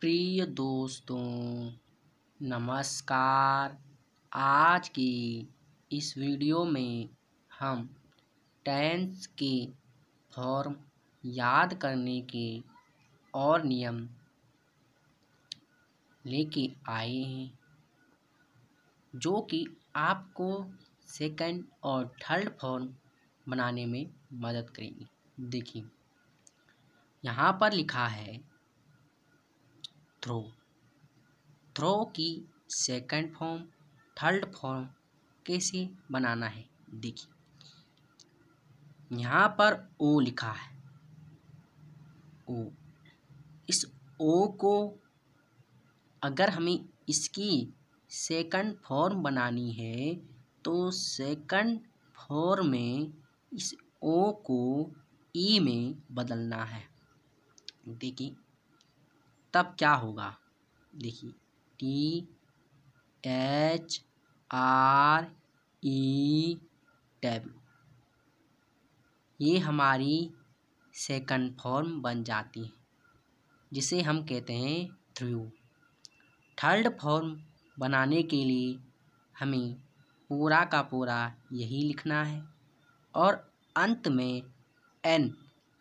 प्रिय दोस्तों नमस्कार आज की इस वीडियो में हम टेंस के फॉर्म याद करने के और नियम लेके आए हैं जो कि आपको सेकंड और थर्ड फॉर्म बनाने में मदद करेंगे देखिए यहाँ पर लिखा है थ्रो थ्रो की सेकंड फॉर्म थर्ड फॉर्म कैसे बनाना है देखिए यहाँ पर ओ लिखा है ओ इस ओ को अगर हमें इसकी सेकंड फॉर्म बनानी है तो सेकंड फॉर्म में इस ओ को ई e में बदलना है देखिए तब क्या होगा देखिए टी एच आर ई टैब ये हमारी सेकंड फॉर्म बन जाती है जिसे हम कहते हैं थ्रू थर्ड फॉर्म बनाने के लिए हमें पूरा का पूरा यही लिखना है और अंत में एन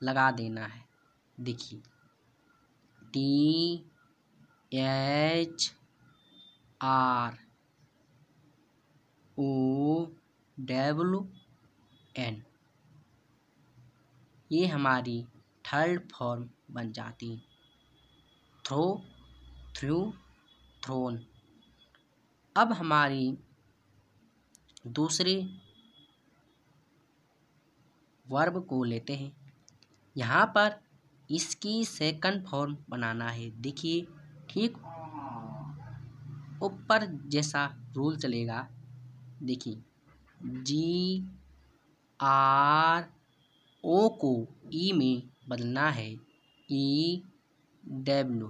लगा देना है देखिए T H R O W N ये हमारी थर्ड फॉर्म बन जाती थ्रो थ्रू थ्रोन अब हमारी दूसरे वर्ब को लेते हैं यहाँ पर इसकी सेकंड फॉर्म बनाना है देखिए ठीक ऊपर जैसा रूल चलेगा देखिए जी आर ओ को ई e में बदलना है ई डब्ल्यू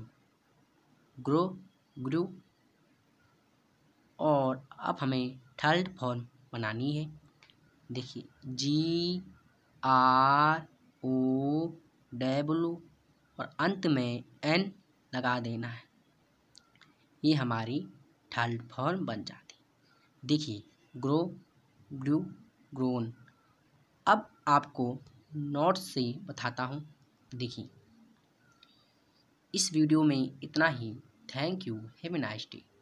ग्रो ग्रो और अब हमें थर्ड फॉर्म बनानी है देखिए जी आर ओ डब्लू और अंत में एन लगा देना है ये हमारी थर्ड फॉर्म बन जाती देखिए ग्रो ग्रू ग्रोन अब आपको नोट से बताता हूँ देखिए इस वीडियो में इतना ही thank you have a nice day